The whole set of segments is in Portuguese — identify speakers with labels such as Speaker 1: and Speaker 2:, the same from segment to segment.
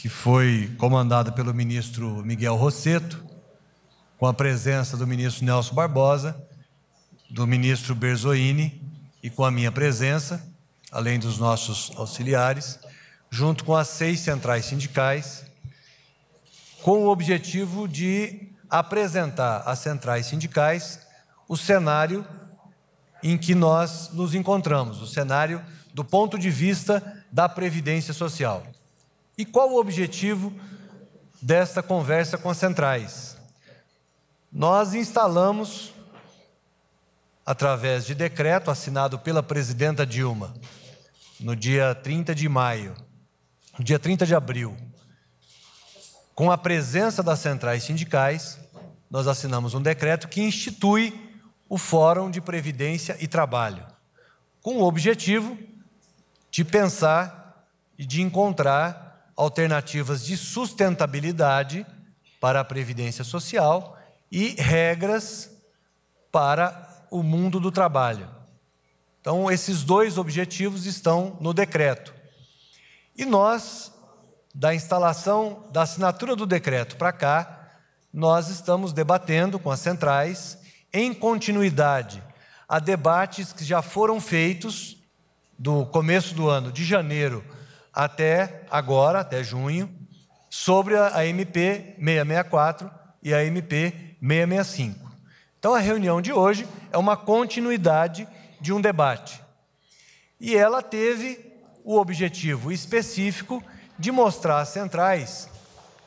Speaker 1: que foi comandada pelo ministro Miguel Rosseto, com a presença do ministro Nelson Barbosa, do ministro Berzoini e com a minha presença, além dos nossos auxiliares, junto com as seis centrais sindicais, com o objetivo de apresentar às centrais sindicais o cenário em que nós nos encontramos, o cenário do ponto de vista da previdência social. E qual o objetivo desta conversa com as centrais? Nós instalamos, através de decreto assinado pela presidenta Dilma, no dia 30 de maio, no dia 30 de abril, com a presença das centrais sindicais, nós assinamos um decreto que institui o Fórum de Previdência e Trabalho, com o objetivo de pensar e de encontrar alternativas de sustentabilidade para a previdência social e regras para o mundo do trabalho. Então, esses dois objetivos estão no decreto. E nós, da instalação, da assinatura do decreto para cá, nós estamos debatendo com as centrais, em continuidade a debates que já foram feitos do começo do ano, de janeiro até agora, até junho, sobre a MP 664 e a MP 665. Então, a reunião de hoje é uma continuidade de um debate. E ela teve o objetivo específico de mostrar às centrais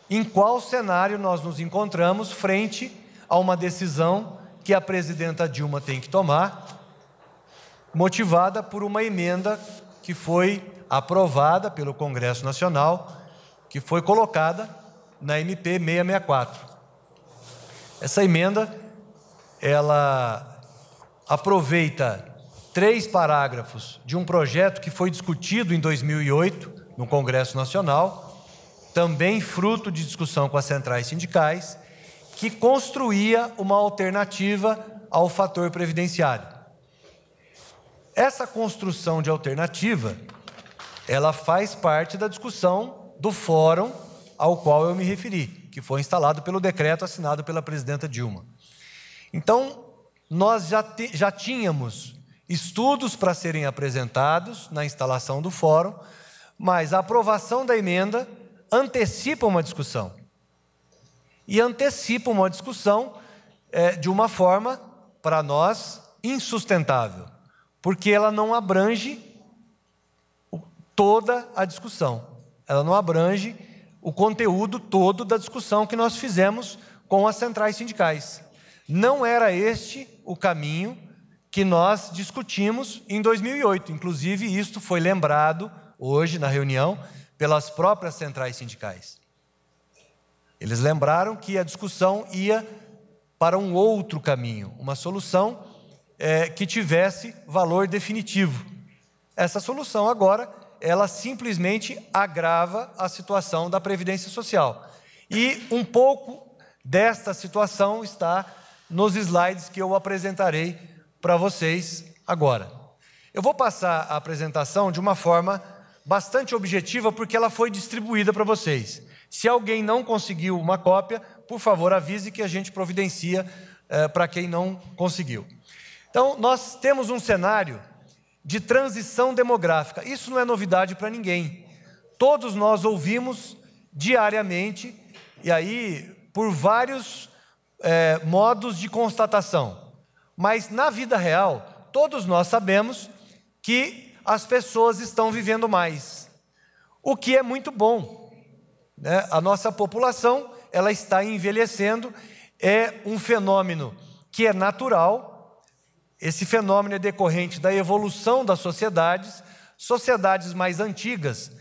Speaker 1: em qual cenário nós nos encontramos frente a uma decisão que a presidenta Dilma tem que tomar, motivada por uma emenda que foi aprovada pelo Congresso Nacional, que foi colocada na MP 664. Essa emenda ela aproveita três parágrafos de um projeto que foi discutido em 2008 no Congresso Nacional, também fruto de discussão com as centrais sindicais, que construía uma alternativa ao fator previdenciário. Essa construção de alternativa ela faz parte da discussão do fórum ao qual eu me referi, que foi instalado pelo decreto assinado pela presidenta Dilma. Então, nós já, te, já tínhamos estudos para serem apresentados na instalação do fórum, mas a aprovação da emenda antecipa uma discussão. E antecipa uma discussão é, de uma forma, para nós, insustentável, porque ela não abrange toda a discussão. Ela não abrange o conteúdo todo da discussão que nós fizemos com as centrais sindicais. Não era este o caminho que nós discutimos em 2008. Inclusive, isto foi lembrado hoje na reunião pelas próprias centrais sindicais. Eles lembraram que a discussão ia para um outro caminho, uma solução é, que tivesse valor definitivo. Essa solução agora ela simplesmente agrava a situação da previdência social. E um pouco desta situação está nos slides que eu apresentarei para vocês agora. Eu vou passar a apresentação de uma forma bastante objetiva, porque ela foi distribuída para vocês. Se alguém não conseguiu uma cópia, por favor, avise que a gente providencia eh, para quem não conseguiu. Então, nós temos um cenário de transição demográfica. Isso não é novidade para ninguém. Todos nós ouvimos diariamente, e aí por vários é, modos de constatação. Mas na vida real, todos nós sabemos que as pessoas estão vivendo mais, o que é muito bom. Né? A nossa população ela está envelhecendo, é um fenômeno que é natural esse fenômeno é decorrente da evolução das sociedades, sociedades mais antigas,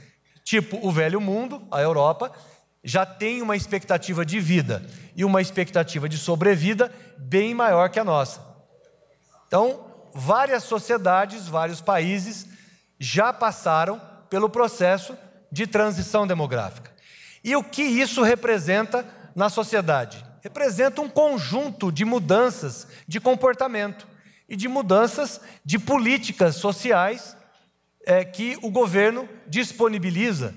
Speaker 1: tipo o Velho Mundo, a Europa, já tem uma expectativa de vida e uma expectativa de sobrevida bem maior que a nossa. Então, várias sociedades, vários países já passaram pelo processo de transição demográfica. E o que isso representa na sociedade? Representa um conjunto de mudanças de comportamento e de mudanças de políticas sociais é, que o governo disponibiliza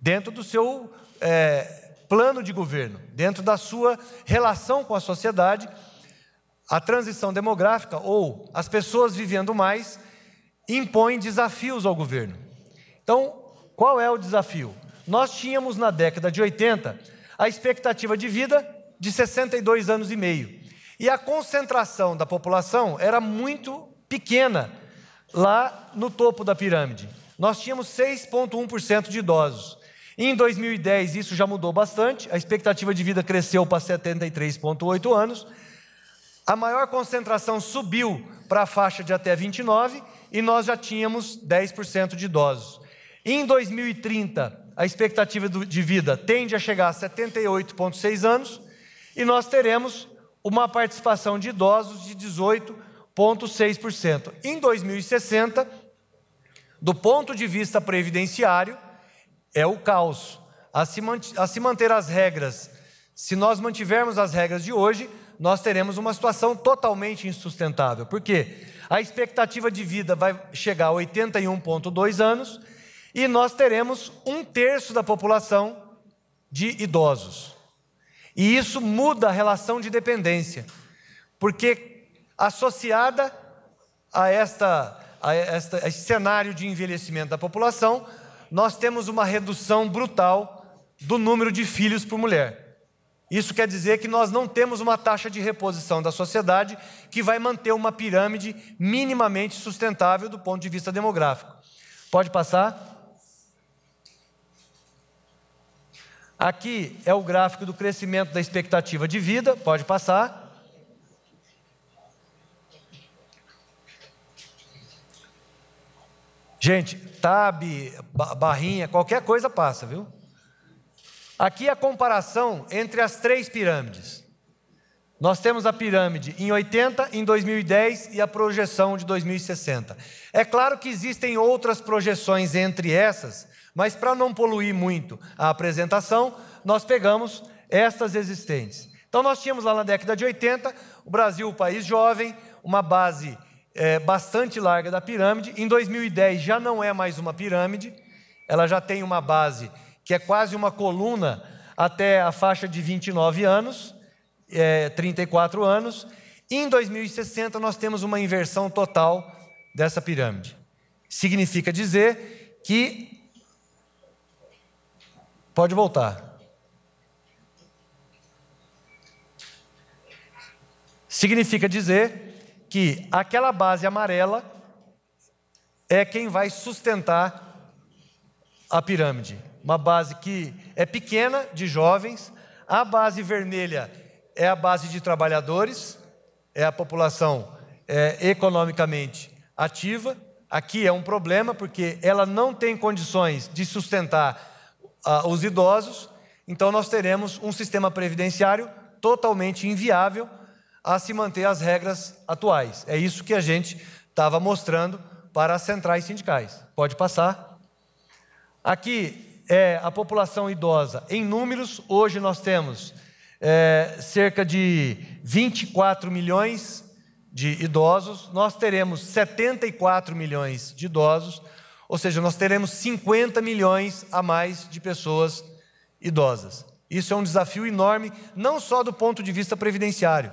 Speaker 1: dentro do seu é, plano de governo, dentro da sua relação com a sociedade. A transição demográfica, ou as pessoas vivendo mais, impõe desafios ao governo. Então, qual é o desafio? Nós tínhamos na década de 80 a expectativa de vida de 62 anos e meio. E a concentração da população era muito pequena lá no topo da pirâmide. Nós tínhamos 6,1% de idosos. Em 2010, isso já mudou bastante, a expectativa de vida cresceu para 73,8 anos. A maior concentração subiu para a faixa de até 29 e nós já tínhamos 10% de idosos. Em 2030, a expectativa de vida tende a chegar a 78,6 anos e nós teremos uma participação de idosos de 18,6%. Em 2060, do ponto de vista previdenciário, é o caos. A se, a se manter as regras, se nós mantivermos as regras de hoje, nós teremos uma situação totalmente insustentável. Por quê? A expectativa de vida vai chegar a 81,2 anos e nós teremos um terço da população de idosos. E isso muda a relação de dependência, porque associada a, esta, a, esta, a cenário de envelhecimento da população, nós temos uma redução brutal do número de filhos por mulher. Isso quer dizer que nós não temos uma taxa de reposição da sociedade que vai manter uma pirâmide minimamente sustentável do ponto de vista demográfico. Pode passar? Aqui é o gráfico do crescimento da expectativa de vida, pode passar. Gente, tab, barrinha, qualquer coisa passa, viu? Aqui a comparação entre as três pirâmides. Nós temos a pirâmide em 80, em 2010 e a projeção de 2060. É claro que existem outras projeções entre essas, mas para não poluir muito a apresentação, nós pegamos estas existentes. Então nós tínhamos lá na década de 80, o Brasil, o país jovem, uma base é, bastante larga da pirâmide. Em 2010 já não é mais uma pirâmide, ela já tem uma base que é quase uma coluna até a faixa de 29 anos, é, 34 anos. E em 2060 nós temos uma inversão total dessa pirâmide. Significa dizer que Pode voltar. Significa dizer que aquela base amarela é quem vai sustentar a pirâmide. Uma base que é pequena de jovens, a base vermelha é a base de trabalhadores, é a população é, economicamente ativa. Aqui é um problema porque ela não tem condições de sustentar uh, os idosos, então nós teremos um sistema previdenciário totalmente inviável a se manter as regras atuais. É isso que a gente estava mostrando para as centrais sindicais. Pode passar. Aqui é a população idosa. Em números, hoje nós temos é, cerca de 24 milhões de idosos, nós teremos 74 milhões de idosos, ou seja, nós teremos 50 milhões a mais de pessoas idosas. Isso é um desafio enorme, não só do ponto de vista previdenciário.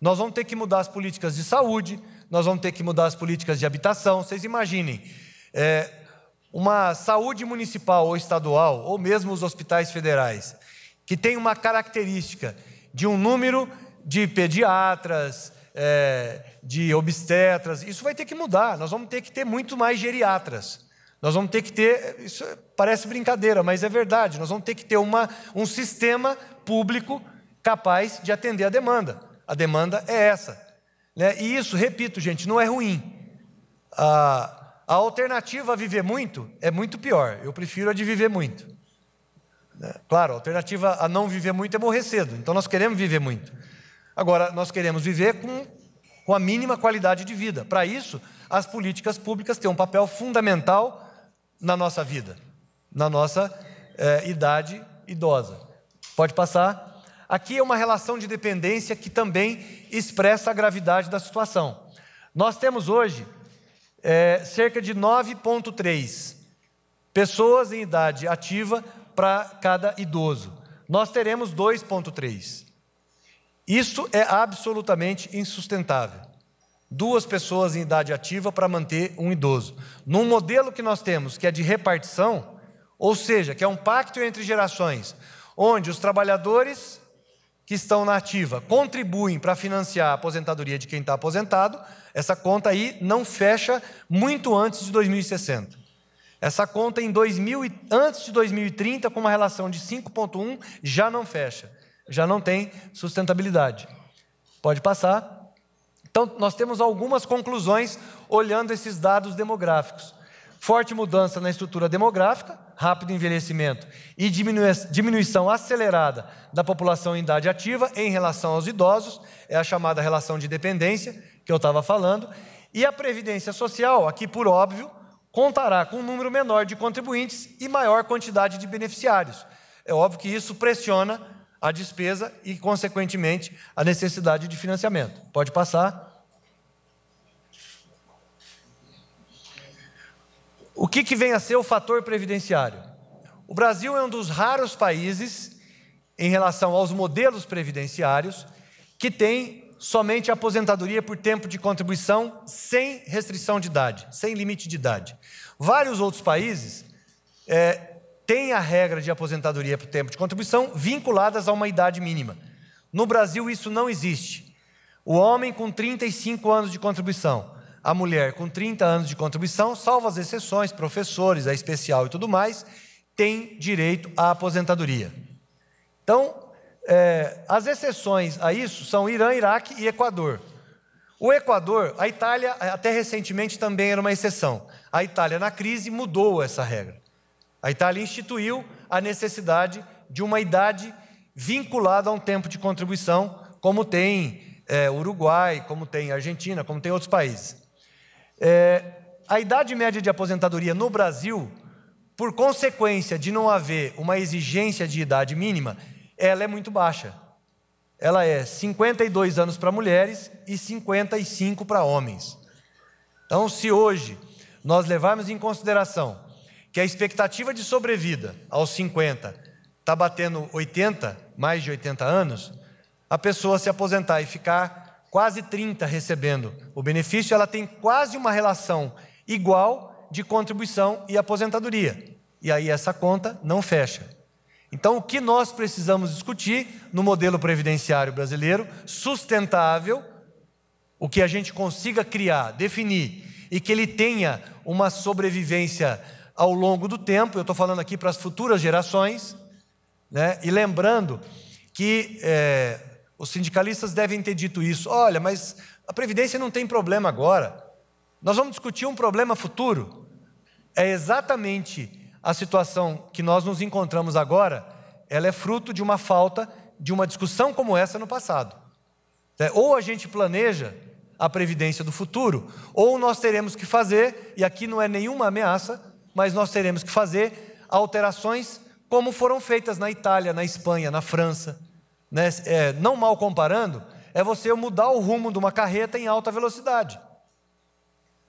Speaker 1: Nós vamos ter que mudar as políticas de saúde, nós vamos ter que mudar as políticas de habitação. Vocês imaginem, é, uma saúde municipal ou estadual, ou mesmo os hospitais federais, que tem uma característica de um número de pediatras, é, de obstetras, isso vai ter que mudar. Nós vamos ter que ter muito mais geriatras. Nós vamos ter que ter, isso parece brincadeira, mas é verdade, nós vamos ter que ter uma, um sistema público capaz de atender a demanda. A demanda é essa. Né? E isso, repito, gente, não é ruim. A, a alternativa a viver muito é muito pior. Eu prefiro a de viver muito. Né? Claro, a alternativa a não viver muito é morrer cedo. Então nós queremos viver muito. Agora, nós queremos viver com, com a mínima qualidade de vida. Para isso, as políticas públicas têm um papel fundamental na nossa vida, na nossa é, idade idosa. Pode passar. Aqui é uma relação de dependência que também expressa a gravidade da situação. Nós temos hoje é, cerca de 9,3 pessoas em idade ativa para cada idoso. Nós teremos 2,3. Isso é absolutamente insustentável duas pessoas em idade ativa para manter um idoso. Num modelo que nós temos, que é de repartição, ou seja, que é um pacto entre gerações, onde os trabalhadores que estão na ativa contribuem para financiar a aposentadoria de quem está aposentado, essa conta aí não fecha muito antes de 2060. Essa conta em 2000, antes de 2030, com uma relação de 5,1, já não fecha, já não tem sustentabilidade. Pode passar. Então, nós temos algumas conclusões olhando esses dados demográficos. Forte mudança na estrutura demográfica, rápido envelhecimento e diminuição acelerada da população em idade ativa em relação aos idosos, é a chamada relação de dependência que eu estava falando. E a previdência social, aqui por óbvio, contará com um número menor de contribuintes e maior quantidade de beneficiários. É óbvio que isso pressiona a despesa e, consequentemente, a necessidade de financiamento. Pode passar. O que, que vem a ser o fator previdenciário? O Brasil é um dos raros países, em relação aos modelos previdenciários, que tem somente aposentadoria por tempo de contribuição sem restrição de idade, sem limite de idade. Vários outros países é, têm a regra de aposentadoria por tempo de contribuição vinculadas a uma idade mínima. No Brasil, isso não existe. O homem com 35 anos de contribuição a mulher com 30 anos de contribuição, salvo as exceções, professores, a especial e tudo mais, tem direito à aposentadoria. Então, é, as exceções a isso são Irã, Iraque e Equador. O Equador, a Itália, até recentemente também era uma exceção. A Itália, na crise, mudou essa regra. A Itália instituiu a necessidade de uma idade vinculada a um tempo de contribuição, como tem é, Uruguai, como tem Argentina, como tem outros países. É, a idade média de aposentadoria no Brasil, por consequência de não haver uma exigência de idade mínima, ela é muito baixa. Ela é 52 anos para mulheres e 55 para homens. Então, se hoje nós levarmos em consideração que a expectativa de sobrevida aos 50 está batendo 80, mais de 80 anos, a pessoa se aposentar e ficar quase 30 recebendo o benefício, ela tem quase uma relação igual de contribuição e aposentadoria. E aí essa conta não fecha. Então, o que nós precisamos discutir no modelo previdenciário brasileiro sustentável, o que a gente consiga criar, definir e que ele tenha uma sobrevivência ao longo do tempo, eu estou falando aqui para as futuras gerações, né? e lembrando que é, os sindicalistas devem ter dito isso. Olha, mas a Previdência não tem problema agora. Nós vamos discutir um problema futuro. É exatamente a situação que nós nos encontramos agora, ela é fruto de uma falta de uma discussão como essa no passado. É, ou a gente planeja a previdência do futuro, ou nós teremos que fazer, e aqui não é nenhuma ameaça, mas nós teremos que fazer alterações como foram feitas na Itália, na Espanha, na França né, é, não mal comparando, é você mudar o rumo de uma carreta em alta velocidade.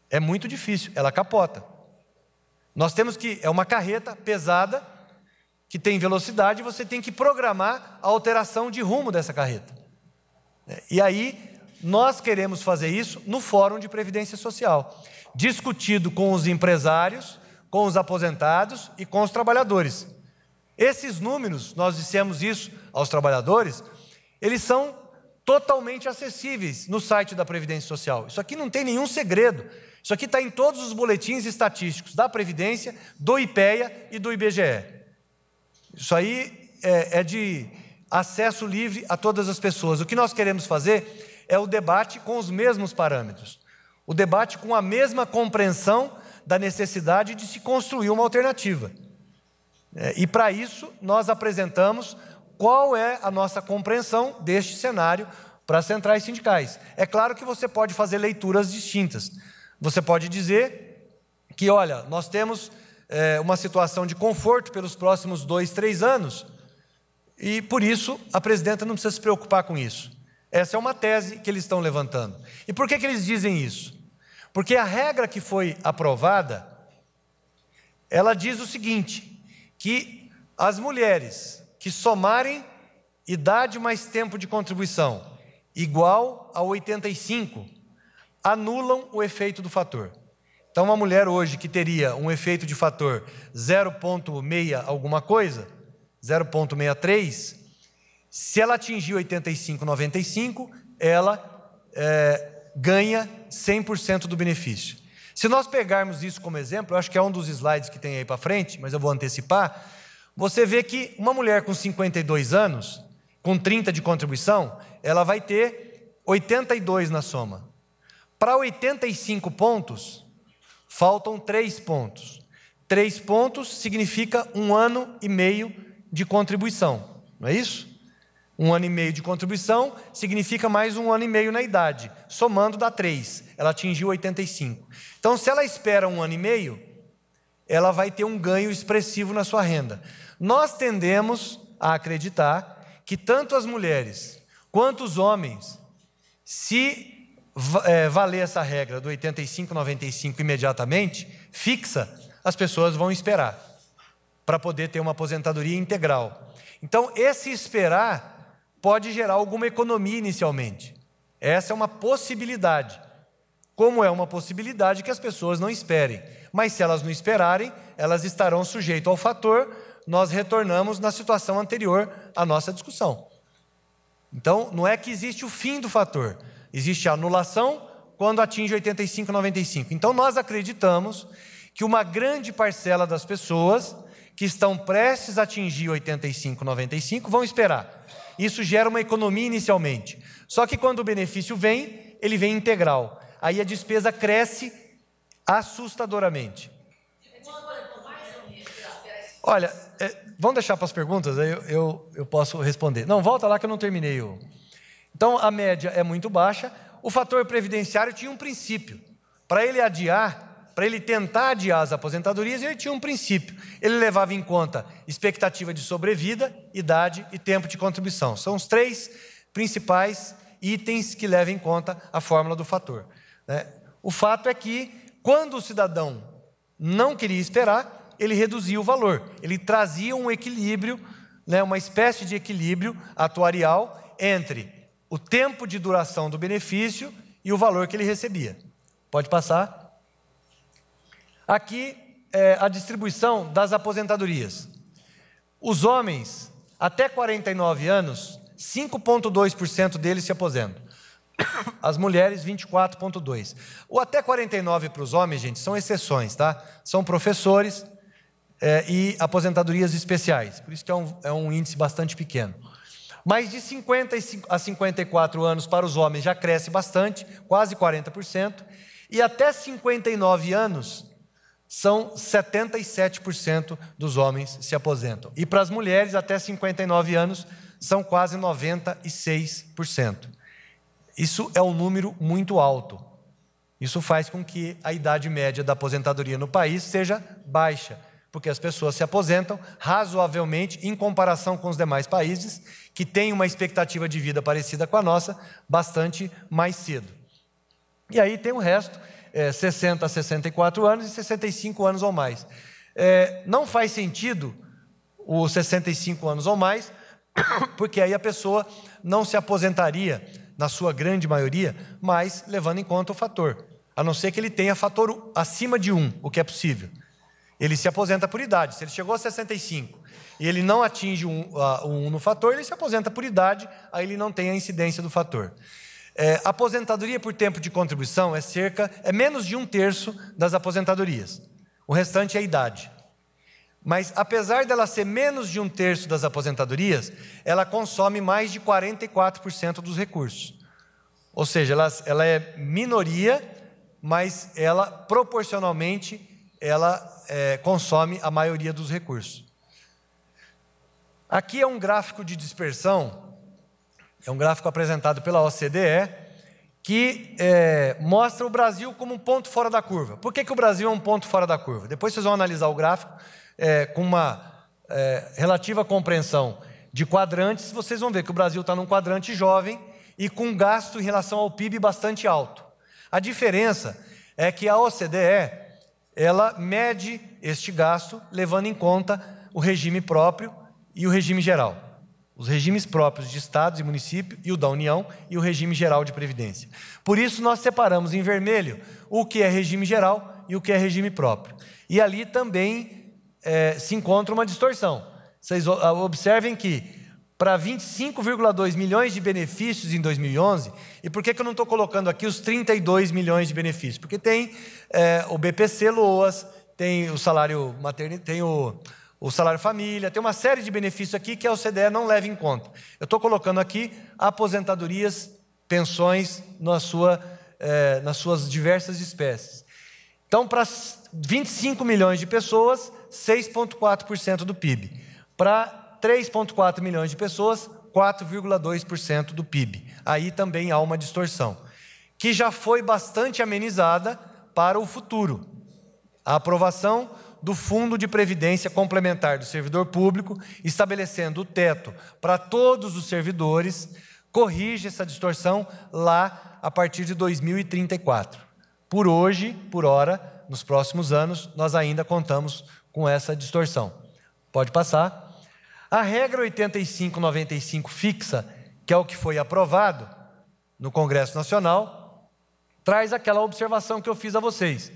Speaker 1: É muito difícil, ela capota. Nós temos que, é uma carreta pesada, que tem velocidade, você tem que programar a alteração de rumo dessa carreta. É, e aí, nós queremos fazer isso no Fórum de Previdência Social, discutido com os empresários, com os aposentados e com os trabalhadores. Esses números, nós dissemos isso aos trabalhadores, eles são totalmente acessíveis no site da Previdência Social. Isso aqui não tem nenhum segredo. Isso aqui está em todos os boletins estatísticos da Previdência, do IPEA e do IBGE. Isso aí é, é de acesso livre a todas as pessoas. O que nós queremos fazer é o debate com os mesmos parâmetros, o debate com a mesma compreensão da necessidade de se construir uma alternativa. É, e para isso, nós apresentamos qual é a nossa compreensão deste cenário para as centrais sindicais. É claro que você pode fazer leituras distintas. Você pode dizer que, olha, nós temos é, uma situação de conforto pelos próximos dois, três anos, e por isso a presidenta não precisa se preocupar com isso. Essa é uma tese que eles estão levantando. E por que, que eles dizem isso? Porque a regra que foi aprovada, ela diz o seguinte: que as mulheres que somarem idade mais tempo de contribuição igual a 85 anulam o efeito do fator. Então, uma mulher hoje que teria um efeito de fator 0,6 alguma coisa, 0,63, se ela atingir 85,95, ela é, ganha 100% do benefício. Se nós pegarmos isso como exemplo, eu acho que é um dos slides que tem aí para frente, mas eu vou antecipar. Você vê que uma mulher com 52 anos, com 30 de contribuição, ela vai ter 82 na soma. Para 85 pontos, faltam 3 pontos. 3 pontos significa um ano e meio de contribuição, não é isso? Um ano e meio de contribuição significa mais um ano e meio na idade. Somando dá três. Ela atingiu 85. Então, se ela espera um ano e meio, ela vai ter um ganho expressivo na sua renda. Nós tendemos a acreditar que tanto as mulheres quanto os homens, se é, valer essa regra do 85-95 imediatamente, fixa, as pessoas vão esperar para poder ter uma aposentadoria integral. Então, esse esperar pode gerar alguma economia inicialmente. Essa é uma possibilidade. Como é uma possibilidade que as pessoas não esperem. Mas se elas não esperarem, elas estarão sujeitas ao fator, nós retornamos na situação anterior à nossa discussão. Então, não é que existe o fim do fator, existe a anulação quando atinge 85, 95. Então, nós acreditamos que uma grande parcela das pessoas que estão prestes a atingir 85, 95 vão esperar. Isso gera uma economia inicialmente. Só que quando o benefício vem, ele vem integral. Aí a despesa cresce assustadoramente. Olha, é, vamos deixar para as perguntas, aí eu, eu, eu posso responder. Não, volta lá que eu não terminei. O... Então, a média é muito baixa. O fator previdenciário tinha um princípio. Para ele adiar, para ele tentar adiar as aposentadorias, ele tinha um princípio. Ele levava em conta expectativa de sobrevida, idade e tempo de contribuição. São os três principais itens que levam em conta a fórmula do fator. Né? O fato é que, quando o cidadão não queria esperar, ele reduzia o valor. Ele trazia um equilíbrio, né, uma espécie de equilíbrio atuarial entre o tempo de duração do benefício e o valor que ele recebia. Pode passar. Aqui é a distribuição das aposentadorias. Os homens, até 49 anos, 5,2% deles se aposentam. As mulheres, 24,2%. O até 49 para os homens, gente, são exceções, tá? São professores é, e aposentadorias especiais. Por isso que é um, é um índice bastante pequeno. Mas de 50 a 54 anos para os homens já cresce bastante, quase 40%. E até 59 anos, são 77% dos homens se aposentam. E para as mulheres, até 59 anos, são quase 96%. Isso é um número muito alto. Isso faz com que a idade média da aposentadoria no país seja baixa, porque as pessoas se aposentam razoavelmente em comparação com os demais países que têm uma expectativa de vida parecida com a nossa, bastante mais cedo. E aí tem o resto é, 60 a 64 anos e 65 anos ou mais. É, não faz sentido os 65 anos ou mais, porque aí a pessoa não se aposentaria, na sua grande maioria, mas levando em conta o fator. A não ser que ele tenha fator acima de 1, o que é possível. Ele se aposenta por idade. Se ele chegou a 65 e ele não atinge um, um no fator, ele se aposenta por idade, aí ele não tem a incidência do fator. É, aposentadoria por tempo de contribuição é cerca, é menos de um terço das aposentadorias. O restante é a idade. Mas apesar dela ser menos de um terço das aposentadorias, ela consome mais de 44% dos recursos. Ou seja, ela, ela é minoria, mas ela proporcionalmente ela é, consome a maioria dos recursos. Aqui é um gráfico de dispersão é um gráfico apresentado pela OCDE, que é, mostra o Brasil como um ponto fora da curva. Por que, que o Brasil é um ponto fora da curva? Depois vocês vão analisar o gráfico é, com uma é, relativa compreensão de quadrantes, vocês vão ver que o Brasil está num quadrante jovem e com gasto em relação ao PIB bastante alto. A diferença é que a OCDE ela mede este gasto levando em conta o regime próprio e o regime geral os regimes próprios de estados e município e o da União e o regime geral de previdência. Por isso nós separamos em vermelho o que é regime geral e o que é regime próprio. E ali também é, se encontra uma distorção. Vocês observem que para 25,2 milhões de benefícios em 2011, e por que, que eu não estou colocando aqui os 32 milhões de benefícios? Porque tem é, o BPC Loas, tem o salário maternidade, tem o, o salário família, tem uma série de benefícios aqui que a OCDE não leva em conta. Eu estou colocando aqui aposentadorias, pensões na sua, eh, nas suas diversas espécies. Então, para 25 milhões de pessoas, 6,4% do PIB. Para 3,4 milhões de pessoas, 4,2% do PIB. Aí também há uma distorção, que já foi bastante amenizada para o futuro. A aprovação do Fundo de Previdência Complementar do Servidor Público, estabelecendo o teto para todos os servidores, corrige essa distorção lá a partir de 2034. Por hoje, por hora, nos próximos anos, nós ainda contamos com essa distorção. Pode passar. A regra 8595 fixa, que é o que foi aprovado no Congresso Nacional, traz aquela observação que eu fiz a vocês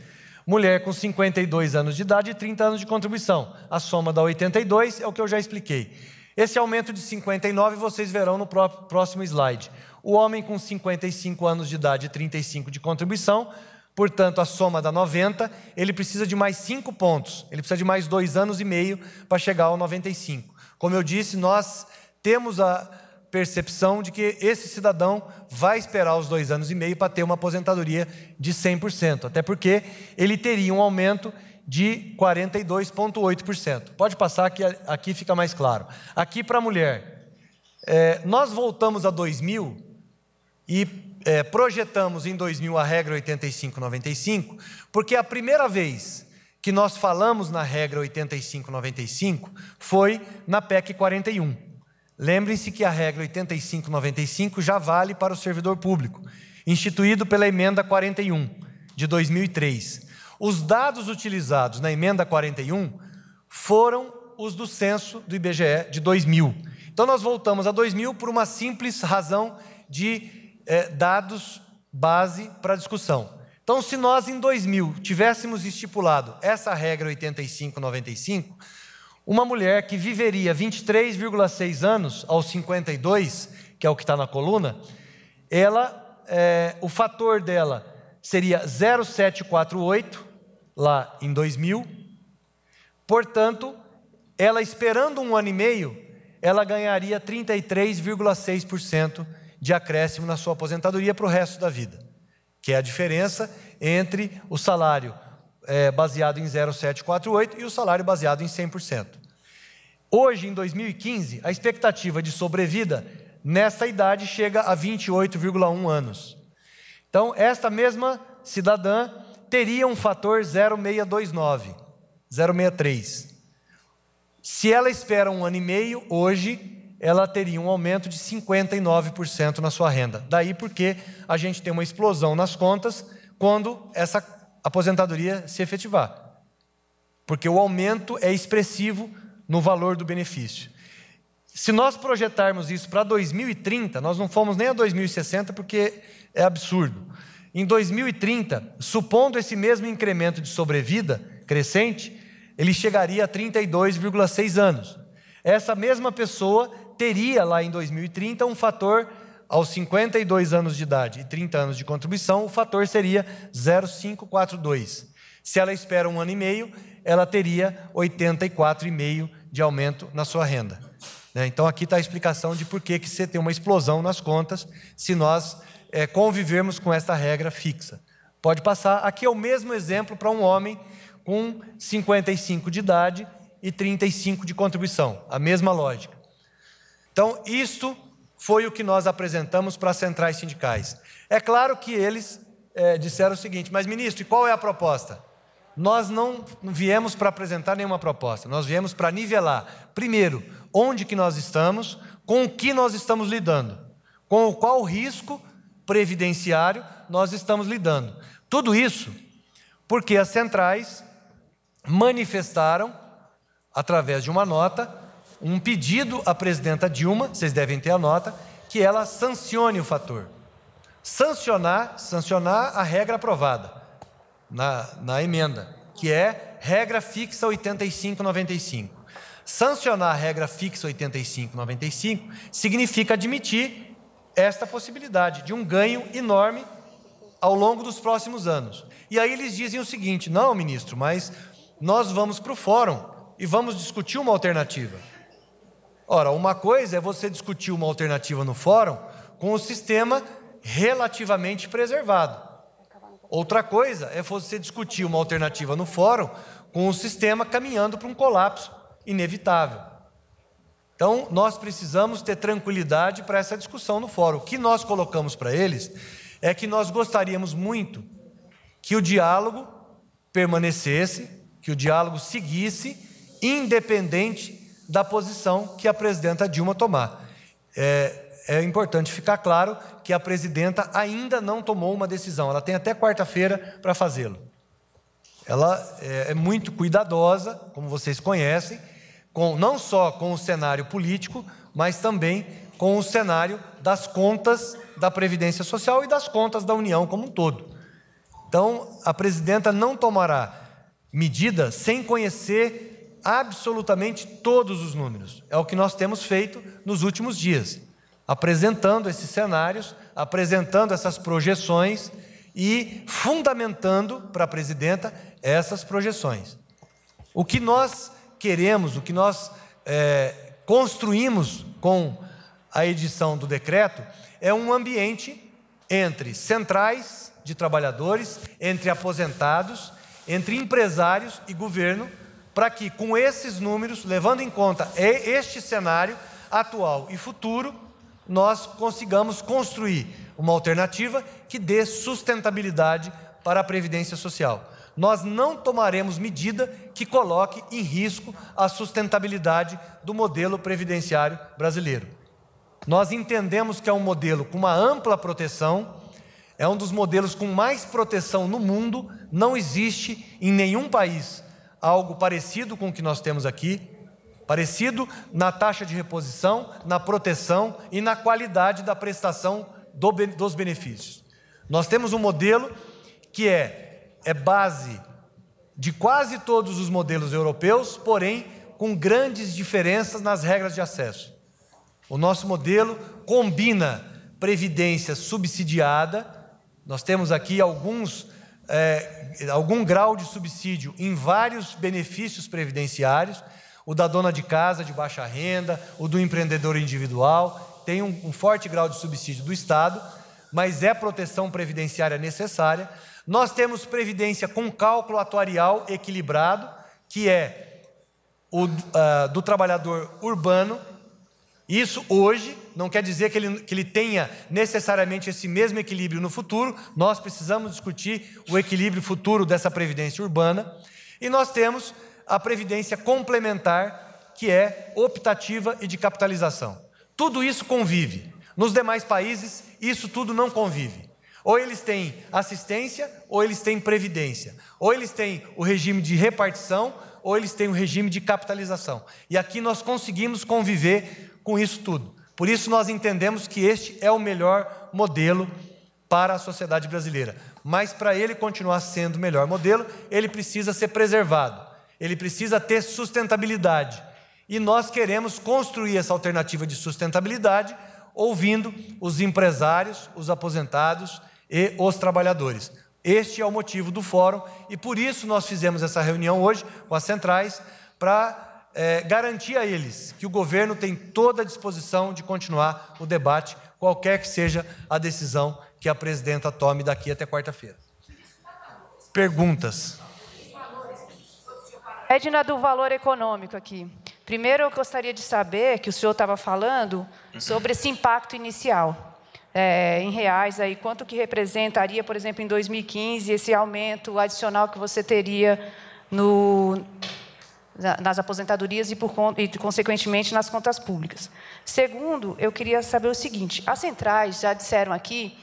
Speaker 1: Mulher com 52 anos de idade e 30 anos de contribuição. A soma da 82, é o que eu já expliquei. Esse aumento de 59 vocês verão no próximo slide. O homem com 55 anos de idade e 35 de contribuição, portanto, a soma da 90, ele precisa de mais 5 pontos, ele precisa de mais 2 anos e meio para chegar ao 95. Como eu disse, nós temos a, percepção de que esse cidadão vai esperar os dois anos e meio para ter uma aposentadoria de 100%, até porque ele teria um aumento de 42,8%. Pode passar que aqui fica mais claro. Aqui para a mulher, é, nós voltamos a 2000 e é, projetamos em 2000 a regra 8595, porque a primeira vez que nós falamos na regra 8595 foi na PEC 41. Lembre-se que a regra 8595 já vale para o servidor público, instituído pela emenda 41 de 2003. Os dados utilizados na emenda 41 foram os do censo do IBGE de 2000. Então nós voltamos a 2000 por uma simples razão de eh, dados base para discussão. Então, se nós em 2000 tivéssemos estipulado essa regra 8595, uma mulher que viveria 23,6 anos aos 52, que é o que está na coluna, ela, é, o fator dela seria 0,748 lá em 2000. Portanto, ela esperando um ano e meio, ela ganharia 33,6% de acréscimo na sua aposentadoria para o resto da vida, que é a diferença entre o salário é, baseado em 0,748 e o salário baseado em 100%. Hoje, em 2015, a expectativa de sobrevida nessa idade chega a 28,1 anos. Então, esta mesma cidadã teria um fator 0,629, 0,63. Se ela espera um ano e meio, hoje ela teria um aumento de 59% na sua renda. Daí porque a gente tem uma explosão nas contas quando essa aposentadoria se efetivar. Porque o aumento é expressivo no valor do benefício. Se nós projetarmos isso para 2030, nós não fomos nem a 2060 porque é absurdo. Em 2030, supondo esse mesmo incremento de sobrevida crescente, ele chegaria a 32,6 anos. Essa mesma pessoa teria lá em 2030 um fator aos 52 anos de idade e 30 anos de contribuição, o fator seria 0,542. Se ela espera um ano e meio, ela teria 84,5 de aumento na sua renda. Né? Então, aqui está a explicação de por que, que você tem uma explosão nas contas se nós é, convivermos com esta regra fixa. Pode passar. Aqui é o mesmo exemplo para um homem com 55 de idade e 35 de contribuição. A mesma lógica. Então, isto foi o que nós apresentamos para as centrais sindicais. É claro que eles é, disseram o seguinte: mas, ministro, e qual é a proposta? Nós não viemos para apresentar nenhuma proposta, nós viemos para nivelar, primeiro, onde que nós estamos, com o que nós estamos lidando, com o qual risco previdenciário nós estamos lidando. Tudo isso porque as centrais manifestaram, através de uma nota, um pedido à presidenta Dilma, vocês devem ter a nota, que ela sancione o fator. Sancionar, sancionar a regra aprovada na, na emenda, que é regra fixa 8595. Sancionar a regra fixa 8595 significa admitir esta possibilidade de um ganho enorme ao longo dos próximos anos. E aí eles dizem o seguinte: não, ministro, mas nós vamos para o fórum e vamos discutir uma alternativa. Ora, uma coisa é você discutir uma alternativa no fórum com o sistema relativamente preservado. Outra coisa é você discutir uma alternativa no fórum com o sistema caminhando para um colapso inevitável. Então, nós precisamos ter tranquilidade para essa discussão no fórum. O que nós colocamos para eles é que nós gostaríamos muito que o diálogo permanecesse, que o diálogo seguisse, independente da posição que a presidenta Dilma tomar. É, é importante ficar claro que a presidenta ainda não tomou uma decisão, ela tem até quarta-feira para fazê-lo. Ela é, é muito cuidadosa, como vocês conhecem, com, não só com o cenário político, mas também com o cenário das contas da Previdência Social e das contas da União como um todo. Então, a presidenta não tomará medida sem conhecer absolutamente todos os números. É o que nós temos feito nos últimos dias, apresentando esses cenários, apresentando essas projeções e fundamentando para a presidenta essas projeções. O que nós queremos, o que nós é, construímos com a edição do decreto é um ambiente entre centrais de trabalhadores, entre aposentados, entre empresários e governo para que, com esses números, levando em conta este cenário atual e futuro, nós consigamos construir uma alternativa que dê sustentabilidade para a previdência social. Nós não tomaremos medida que coloque em risco a sustentabilidade do modelo previdenciário brasileiro. Nós entendemos que é um modelo com uma ampla proteção, é um dos modelos com mais proteção no mundo, não existe em nenhum país algo parecido com o que nós temos aqui, parecido na taxa de reposição, na proteção e na qualidade da prestação do, dos benefícios. Nós temos um modelo que é, é base de quase todos os modelos europeus, porém com grandes diferenças nas regras de acesso. O nosso modelo combina previdência subsidiada, nós temos aqui alguns é, algum grau de subsídio em vários benefícios previdenciários, o da dona de casa de baixa renda, o do empreendedor individual, tem um, um forte grau de subsídio do Estado, mas é proteção previdenciária necessária. Nós temos previdência com cálculo atuarial equilibrado, que é o, uh, do trabalhador urbano, isso hoje, não quer dizer que ele, que ele tenha necessariamente esse mesmo equilíbrio no futuro. Nós precisamos discutir o equilíbrio futuro dessa previdência urbana. E nós temos a previdência complementar, que é optativa e de capitalização. Tudo isso convive. Nos demais países, isso tudo não convive. Ou eles têm assistência, ou eles têm previdência. Ou eles têm o regime de repartição, ou eles têm o regime de capitalização. E aqui nós conseguimos conviver com isso tudo. Por isso nós entendemos que este é o melhor modelo para a sociedade brasileira. Mas para ele continuar sendo o melhor modelo, ele precisa ser preservado, ele precisa ter sustentabilidade. E nós queremos construir essa alternativa de sustentabilidade ouvindo os empresários, os aposentados e os trabalhadores. Este é o motivo do fórum e por isso nós fizemos essa reunião hoje com as centrais para é, garantir a eles que o governo tem toda a disposição de continuar o debate, qualquer que seja a decisão que a presidenta tome daqui até quarta-feira. Perguntas.
Speaker 2: Edna, do valor econômico aqui. Primeiro, eu gostaria de saber que o senhor estava falando sobre esse impacto inicial é, em reais, aí, quanto que representaria, por exemplo, em 2015, esse aumento adicional que você teria no, nas aposentadorias e, por, e, consequentemente, nas contas públicas. Segundo, eu queria saber o seguinte: as centrais já disseram aqui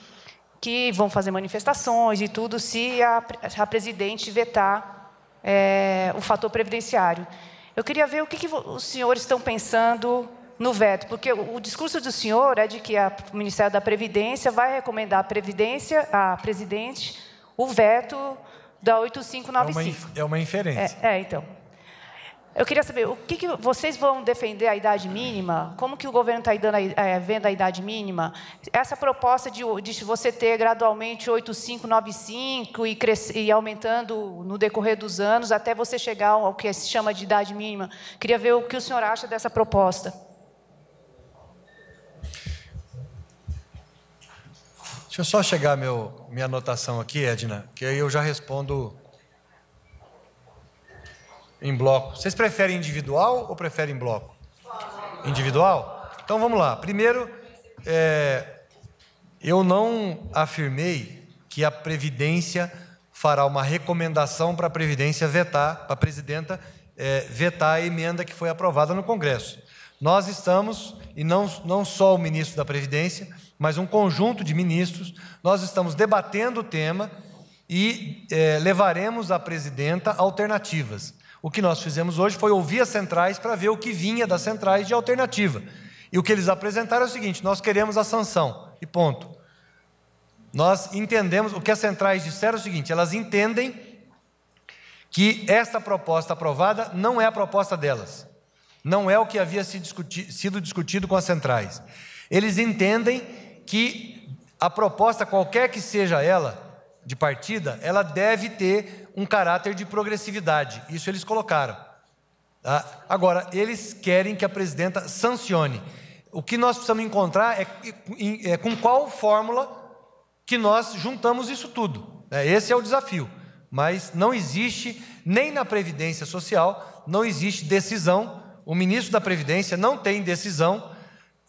Speaker 2: que vão fazer manifestações e tudo se a, a presidente vetar é, o fator previdenciário. Eu queria ver o que, que os senhores estão pensando no veto, porque o, o discurso do senhor é de que a, o Ministério da Previdência vai recomendar à Previdência, à presidente, o veto da 8595.
Speaker 1: É uma, é uma inferência.
Speaker 2: é, é então. Eu queria saber, o que, que, vocês vão defender a idade mínima? Como que o governo está é, eh, vendo a idade mínima? Essa proposta de, de você ter gradualmente 8595 e, e aumentando no decorrer dos anos até você chegar ao que se chama de idade mínima. Queria ver o que o senhor acha dessa proposta.
Speaker 1: Deixa eu só chegar meu, minha anotação aqui, Edna, que aí eu já respondo em bloco. Vocês preferem individual ou preferem bloco? Individual? Então vamos lá. Primeiro, é, eu não afirmei que a Previdência fará uma recomendação para a Previdência vetar, para a presidenta é, vetar a emenda que foi aprovada no Congresso. Nós estamos, e não, não só o ministro da Previdência, mas um conjunto de ministros, nós estamos debatendo o tema e é, levaremos à presidenta alternativas. O que nós fizemos hoje foi ouvir as centrais para ver o que vinha das centrais de alternativa. E o que eles apresentaram é o seguinte: nós queremos a sanção, e ponto. Nós entendemos, o que as centrais disseram é o seguinte: elas entendem que esta proposta aprovada não é a proposta delas, não é o que havia sido discutido com as centrais. Eles entendem que a proposta, qualquer que seja ela, de partida, ela deve ter um caráter de progressividade. Isso eles colocaram. Tá? Agora, eles querem que a presidenta sancione. O que nós precisamos encontrar é, é com qual fórmula que nós juntamos isso tudo. Né? Esse é o desafio. Mas não existe, nem na Previdência Social, não existe decisão. O ministro da Previdência não tem decisão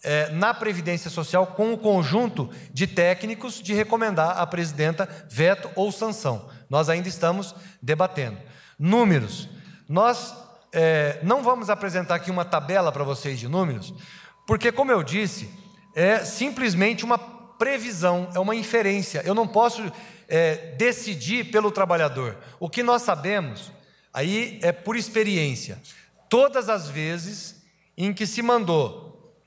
Speaker 1: é, na Previdência Social com o um conjunto de técnicos de recomendar à presidenta veto ou sanção. Nós ainda estamos debatendo. Números. Nós é, não vamos apresentar aqui uma tabela para vocês de números, porque, como eu disse, é simplesmente uma previsão, é uma inferência. Eu não posso é, decidir pelo trabalhador. O que nós sabemos, aí é por experiência. Todas as vezes em que se mandou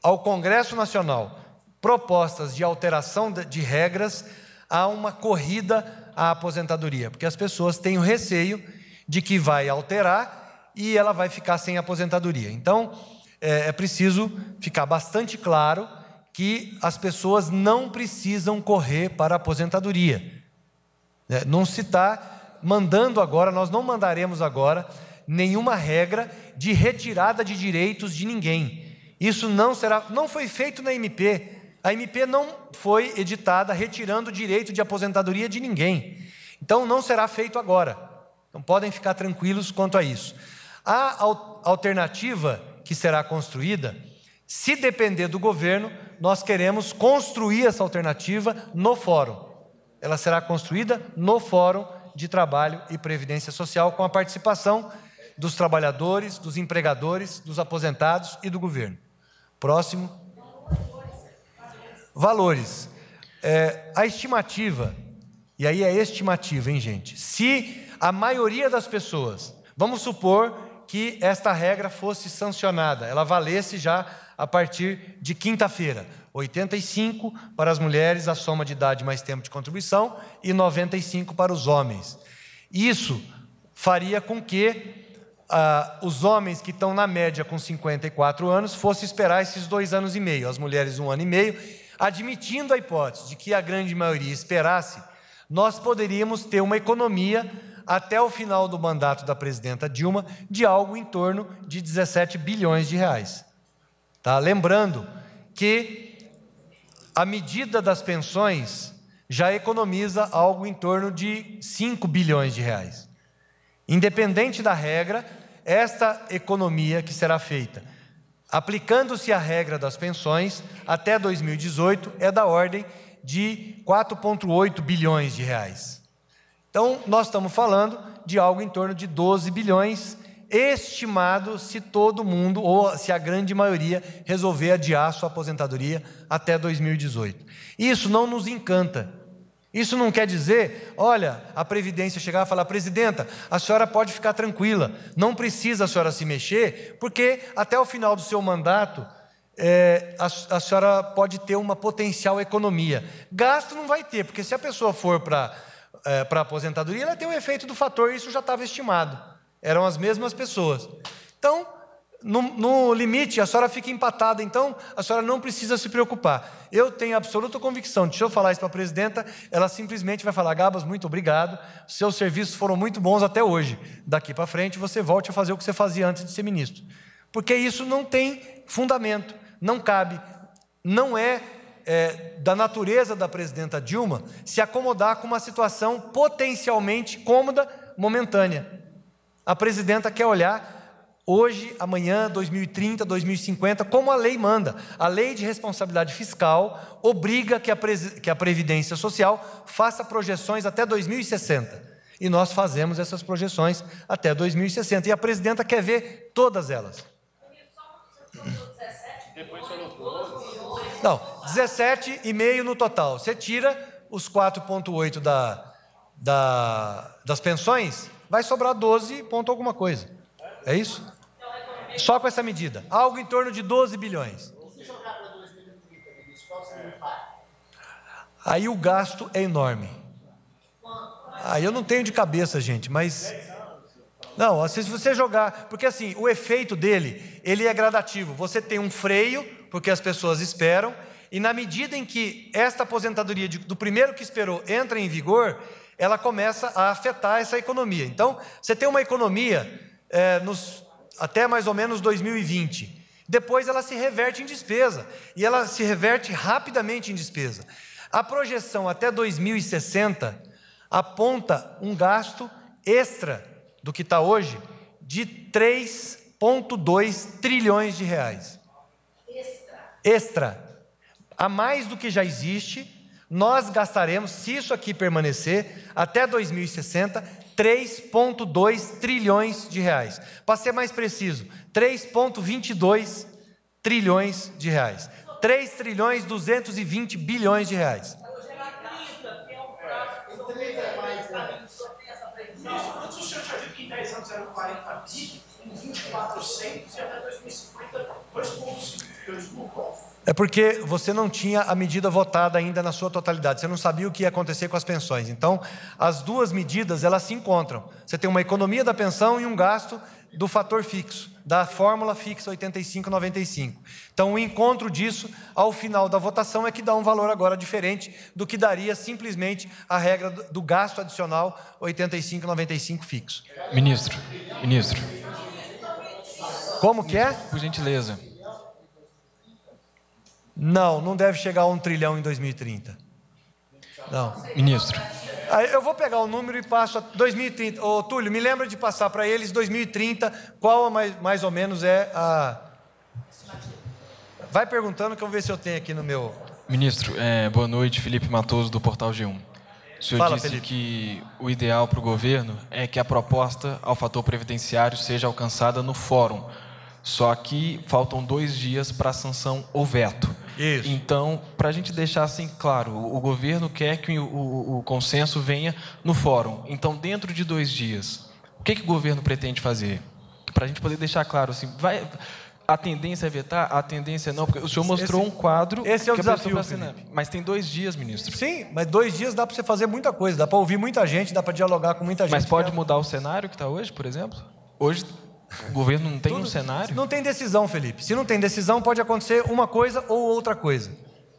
Speaker 1: ao Congresso Nacional propostas de alteração de regras, há uma corrida à aposentadoria, porque as pessoas têm o receio de que vai alterar e ela vai ficar sem aposentadoria. Então, é, é preciso ficar bastante claro que as pessoas não precisam correr para a aposentadoria. Né? não se está mandando agora, nós não mandaremos agora nenhuma regra de retirada de direitos de ninguém. Isso não será, não foi feito na MP. A MP não foi editada retirando o direito de aposentadoria de ninguém. Então não será feito agora. Então podem ficar tranquilos quanto a isso. A alternativa que será construída, se depender do governo, nós queremos construir essa alternativa no fórum. Ela será construída no fórum de trabalho e previdência social com a participação dos trabalhadores, dos empregadores, dos aposentados e do governo. Próximo. Valores. É, a estimativa, e aí é estimativa, hein, gente? Se a maioria das pessoas, vamos supor que esta regra fosse sancionada, ela valesse já a partir de quinta-feira. 85 para as mulheres, a soma de idade mais tempo de contribuição, e 95 para os homens. Isso faria com que ah, os homens que estão na média com 54 anos fosse esperar esses dois anos e meio, as mulheres um ano e meio, admitindo a hipótese de que a grande maioria esperasse, nós poderíamos ter uma economia até o final do mandato da presidenta Dilma de algo em torno de 17 bilhões de reais. Tá? Lembrando que a medida das pensões já economiza algo em torno de 5 bilhões de reais. Independente da regra, esta economia que será feita, aplicando-se a regra das pensões, até 2018 é da ordem de 4,8 bilhões de reais. Então, nós estamos falando de algo em torno de 12 bilhões, estimado se todo mundo, ou se a grande maioria, resolver adiar sua aposentadoria até 2018. Isso não nos encanta, isso não quer dizer, olha, a Previdência chegar e falar, presidenta, a senhora pode ficar tranquila, não precisa a senhora se mexer, porque até o final do seu mandato é, a, a, senhora pode ter uma potencial economia. Gasto não vai ter, porque se a pessoa for para é, a aposentadoria, ela tem o efeito do fator, isso já estava estimado. Eram as mesmas pessoas. Então, no, no, limite, a senhora fica empatada, então a senhora não precisa se preocupar. Eu tenho absoluta convicção, deixa eu falar isso para a presidenta, ela simplesmente vai falar: Gabas, muito obrigado, seus serviços foram muito bons até hoje. Daqui para frente você volte a fazer o que você fazia antes de ser ministro. Porque isso não tem fundamento, não cabe, não é, é da natureza da presidenta Dilma se acomodar com uma situação potencialmente cômoda, momentânea. A presidenta quer olhar hoje, amanhã, 2030, 2050, como a lei manda. A lei de responsabilidade fiscal obriga que a, que a Previdência Social faça projeções até 2060. E nós fazemos essas projeções até 2060. E a presidenta quer ver todas elas. Não, 17,5 no total. Você tira os 4,8 da, da, das pensões, vai sobrar 12 ponto alguma coisa. É isso? Só com essa medida. Algo em torno de 12 bilhões. Aí o gasto é enorme. Aí eu não tenho de cabeça, gente, mas. Não, se você jogar. Porque assim, o efeito dele, ele é gradativo. Você tem um freio, porque as pessoas esperam, e na medida em que esta aposentadoria do primeiro que esperou entra em vigor, ela começa a afetar essa economia. Então, você tem uma economia é, nos até mais ou menos 2020. Depois ela se reverte em despesa, e ela se reverte rapidamente em despesa. A projeção até 2060 aponta um gasto extra do que está hoje de 3,2 trilhões de reais. Extra. Extra. A mais do que já existe, nós gastaremos, se isso aqui permanecer, até 2060, 3,2 trilhões de reais. Para ser mais preciso, 3,22 trilhões de reais. 3 trilhões 220 bilhões de reais. o senhor
Speaker 3: já viu que Em 10 anos eram 40 em 2400 e até 2050, 2,5 bilhões
Speaker 1: no Golfo. É porque você não tinha a medida votada ainda na sua totalidade. Você não sabia o que ia acontecer com as pensões. Então, as duas medidas elas se encontram. Você tem uma economia da pensão e um gasto do fator fixo, da fórmula fixa 85,95. Então, o encontro disso ao final da votação é que dá um valor agora diferente do que daria simplesmente a regra do gasto adicional 85,95 fixo. Ministro, ministro. Como que é? Por gentileza. Não, não deve chegar a um trilhão em 2030. Não. Ministro. Eu vou pegar o número e passo a 2030. Ô, Túlio, me lembra de passar para eles 2030, qual mais, mais ou menos é a. Vai perguntando que eu vou ver se eu tenho aqui no meu. Ministro, é, boa noite, Felipe Matoso, do Portal G1. O senhor Fala, disse Felipe. que o ideal para o governo é que a proposta ao fator previdenciário seja alcançada no fórum. Só que faltam dois dias para a sanção ou veto. Isso. Então, para a gente deixar assim claro, o, governo quer que o, o, o, consenso venha no fórum. Então, dentro de dois dias, o que, que o governo pretende fazer? Para a gente poder deixar claro, assim, vai, a tendência é vetar, a tendência é não, porque o senhor mostrou esse, um quadro. Esse é o desafio. Mas tem dois dias, ministro. Sim, mas dois dias dá para você fazer muita coisa, dá para ouvir muita gente, dá para dialogar com muita gente. Mas pode né? mudar o cenário que está hoje, por exemplo? Hoje o governo não tem Tudo, um cenário? Não tem decisão, Felipe. Se não tem decisão, pode acontecer uma coisa ou outra coisa.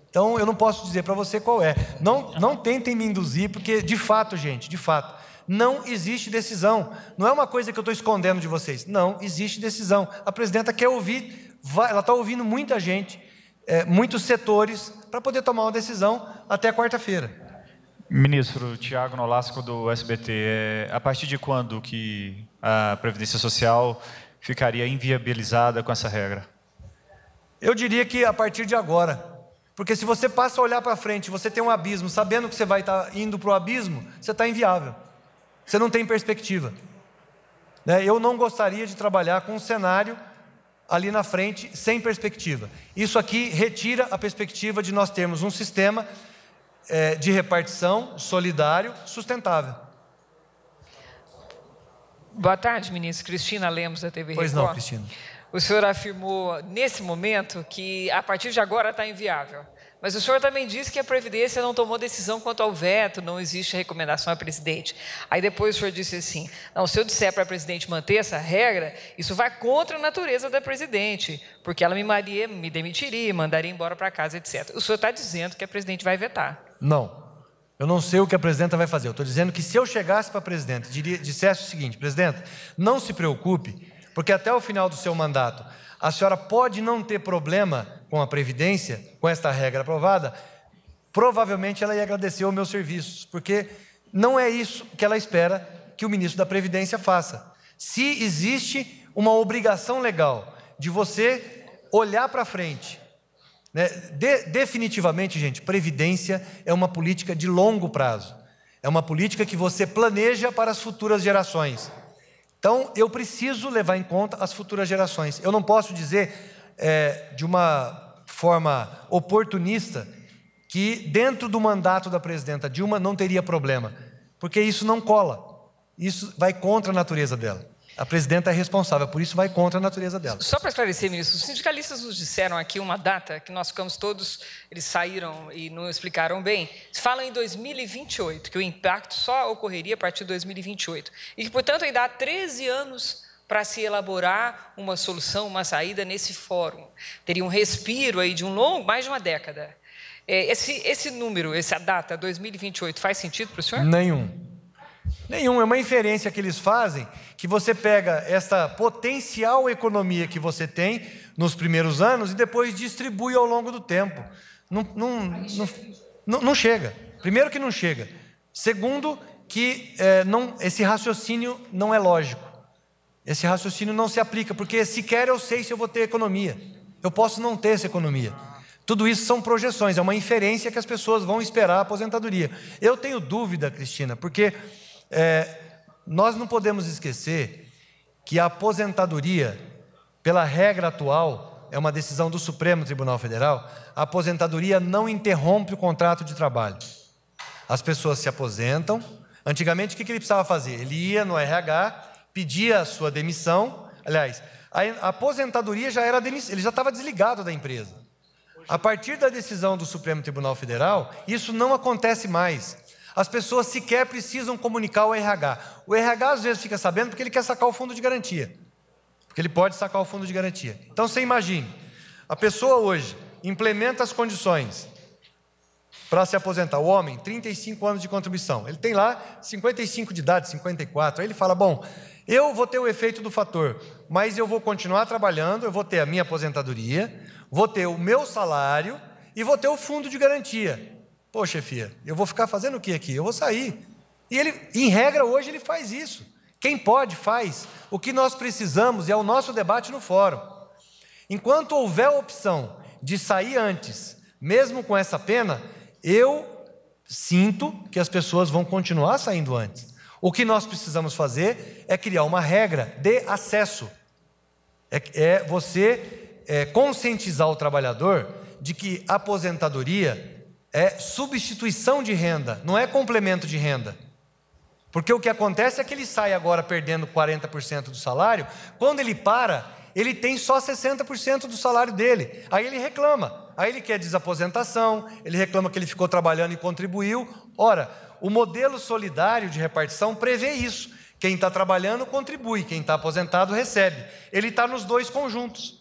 Speaker 1: Então, eu não posso dizer para você qual é. Não, não tentem me induzir, porque, de fato, gente, de fato, não existe decisão. Não é uma coisa que eu estou escondendo de vocês. Não existe decisão. A presidenta quer ouvir, ela está ouvindo muita gente, é, muitos setores, para poder tomar uma decisão até quarta-feira. Ministro Tiago Nolasco, do SBT, é, a partir de quando que a previdência social ficaria inviabilizada com essa regra? Eu diria que a partir de agora. Porque se você passa a olhar para frente, você tem um abismo, sabendo que você vai estar tá indo para o abismo, você está inviável. Você não tem perspectiva. Né? Eu não gostaria de trabalhar com um cenário ali na frente sem perspectiva. Isso aqui retira a perspectiva de nós termos um sistema eh, de repartição solidário sustentável.
Speaker 4: Boa tarde, ministro. Cristina Lemos, da TV Pois não, Cristina. O senhor afirmou, nesse momento, que a partir de agora está inviável. Mas o senhor também disse que a Previdência não tomou decisão quanto ao veto, não existe recomendação à presidente. Aí depois o senhor disse assim: não, se eu disser para a presidente manter essa regra, isso vai contra a natureza da presidente, porque ela me, maria, me demitiria, mandaria embora para casa, etc. O senhor está dizendo que a presidente vai vetar.
Speaker 1: Não, eu não sei o que a presidenta vai fazer. Eu estou dizendo que se eu chegasse para a presidenta e dissesse o seguinte: presidenta, não se preocupe, porque até o final do seu mandato a senhora pode não ter problema com a Previdência, com esta regra aprovada, provavelmente ela ia agradecer os meus serviços, porque não é isso que ela espera que o ministro da Previdência faça. Se existe uma obrigação legal de você olhar para frente né? De, definitivamente, gente, previdência é uma política de longo prazo. É uma política que você planeja para as futuras gerações. Então, eu preciso levar em conta as futuras gerações. Eu não posso dizer é, de uma forma oportunista que dentro do mandato da presidenta Dilma não teria problema, porque isso não cola. Isso vai contra a natureza dela. A presidenta é responsável, por isso vai contra a natureza dela. Só
Speaker 4: para esclarecer, ministro, os sindicalistas nos disseram aqui uma data que nós ficamos todos, eles saíram e não explicaram bem. Falam em 2028, que o impacto só ocorreria a partir de 2028. E que, portanto, ainda há 13 anos para se elaborar uma solução, uma saída nesse fórum. Teria um respiro aí de um longo, mais de uma década. É, esse, esse número, essa data, 2028, faz sentido para o senhor? Nenhum.
Speaker 1: Nenhum, é uma inferência que eles fazem, que você pega essa potencial economia que você tem nos primeiros anos e depois distribui ao longo do tempo. Não, não, não, não, não chega. Primeiro que não chega. Segundo, que é, não, esse raciocínio não é lógico. Esse raciocínio não se aplica, porque sequer eu sei se eu vou ter economia. Eu posso não ter essa economia. Tudo isso são projeções, é uma inferência que as pessoas vão esperar a aposentadoria. Eu tenho dúvida, Cristina, porque é, nós não podemos esquecer que a aposentadoria, pela regra atual, é uma decisão do Supremo Tribunal Federal, a aposentadoria não interrompe o contrato de trabalho. As pessoas se aposentam. Antigamente, o que ele precisava fazer? Ele ia no RH, pedia a sua demissão. Aliás, a aposentadoria já era demissão, ele já estava desligado da empresa. A partir da decisão do Supremo Tribunal Federal, isso não acontece mais. As pessoas sequer precisam comunicar o RH. O RH às vezes fica sabendo porque ele quer sacar o fundo de garantia. Porque ele pode sacar o fundo de garantia. Então você imagine, a pessoa hoje implementa as condições para se aposentar. O homem, 35 anos de contribuição. Ele tem lá 55 de idade, 54. Aí ele fala: Bom, eu vou ter o efeito do fator, mas eu vou continuar trabalhando, eu vou ter a minha aposentadoria, vou ter o meu salário e vou ter o fundo de garantia. Ô chefia, eu vou ficar fazendo o que aqui? Eu vou sair. E ele, em regra, hoje ele faz isso. Quem pode, faz. O que nós precisamos é o nosso debate no fórum. Enquanto houver a opção de sair antes, mesmo com essa pena, eu sinto que as pessoas vão continuar saindo antes. O que nós precisamos fazer é criar uma regra de acesso. É, é você é, conscientizar o trabalhador de que aposentadoria é substituição de renda, não é complemento de renda. Porque o que acontece é que ele sai agora perdendo 40% do salário, quando ele para, ele tem só 60% do salário dele. Aí ele reclama, aí ele quer desaposentação, ele reclama que ele ficou trabalhando e contribuiu. Ora, o modelo solidário de repartição prevê isso. Quem está trabalhando contribui, quem está aposentado recebe. Ele está nos dois conjuntos.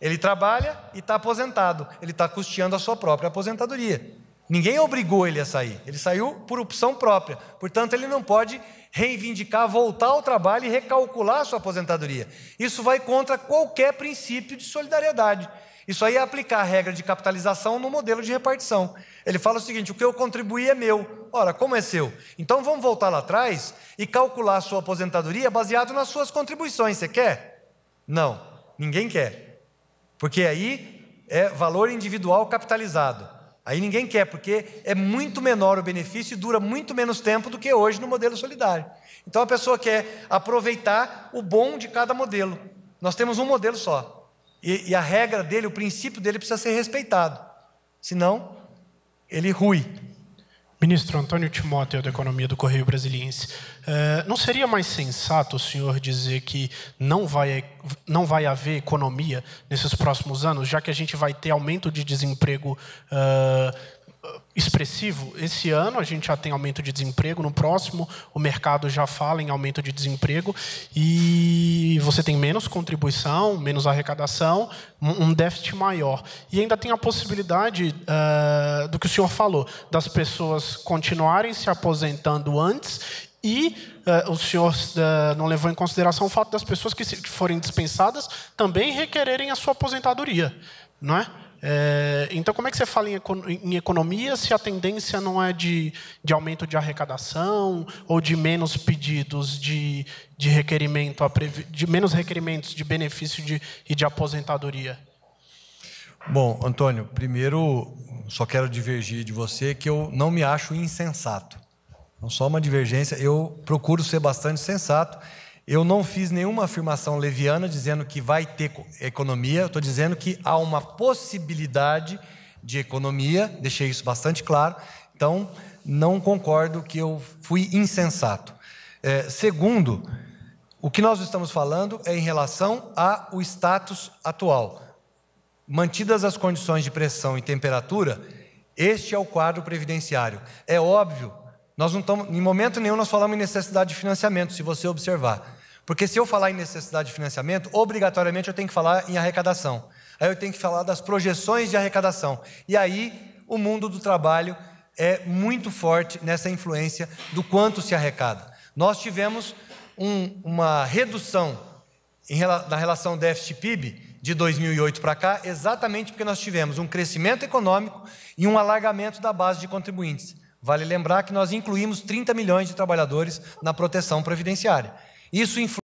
Speaker 1: Ele trabalha e está aposentado. Ele está custeando a sua própria aposentadoria. Ninguém obrigou ele a sair. Ele saiu por opção própria. Portanto, ele não pode reivindicar, voltar ao trabalho e recalcular a sua aposentadoria. Isso vai contra qualquer princípio de solidariedade. Isso aí é aplicar a regra de capitalização no modelo de repartição. Ele fala o seguinte: o que eu contribuí é meu. Ora, como é seu? Então vamos voltar lá atrás e calcular a sua aposentadoria baseado nas suas contribuições. Você quer? Não, ninguém quer. Porque aí é valor individual capitalizado. Aí ninguém quer, porque é muito menor o benefício e dura muito menos tempo do que hoje no modelo solidário. Então a pessoa quer aproveitar o bom de cada modelo. Nós temos um modelo só. E, e a regra dele, o princípio dele precisa ser respeitado. Senão, ele rui.
Speaker 3: Ministro Antônio Timóteo, da Economia do Correio Brasiliense. É, não seria mais sensato o senhor dizer que não vai, não vai haver economia nesses próximos anos, já que a gente vai ter aumento de desemprego é, expressivo. Esse ano a gente já tem aumento de desemprego, no próximo o mercado já fala em aumento de desemprego e você tem menos contribuição, menos arrecadação, um déficit maior. E ainda tem a possibilidade uh, do que o senhor falou, das pessoas continuarem se aposentando antes e uh, o senhor uh, não levou em consideração o fato das pessoas que, se, que forem dispensadas também requererem a sua aposentadoria, não é? é então, como é que você fala em, em, economia se a tendência não é de, de aumento de arrecadação ou de menos pedidos de, de requerimento, de menos requerimentos de benefício de, e de aposentadoria?
Speaker 1: Bom, Antônio, primeiro só quero divergir de você que eu não me acho insensato. Então, só uma divergência. Eu procuro ser bastante sensato. Eu não fiz nenhuma afirmação leviana dizendo que vai ter economia. estou dizendo que há uma possibilidade de economia. Deixei isso bastante claro. Então, não concordo que eu fui insensato. É, segundo, o que nós estamos falando é em relação ao status atual. Mantidas as condições de pressão e temperatura, este é o quadro previdenciário. É óbvio nós não estamos, em momento nenhum nós falamos em necessidade de financiamento, se você observar. Porque se eu falar em necessidade de financiamento, obrigatoriamente eu tenho que falar em arrecadação. Aí eu tenho que falar das projeções de arrecadação. E aí o mundo do trabalho é muito forte nessa influência do quanto se arrecada. Nós tivemos um, uma redução em, na relação déficit-PIB de 2008 para cá, exatamente porque nós tivemos um crescimento econômico e um alargamento da base de contribuintes. Vale lembrar que nós incluímos 30 milhões de trabalhadores na proteção previdenciária. Isso influi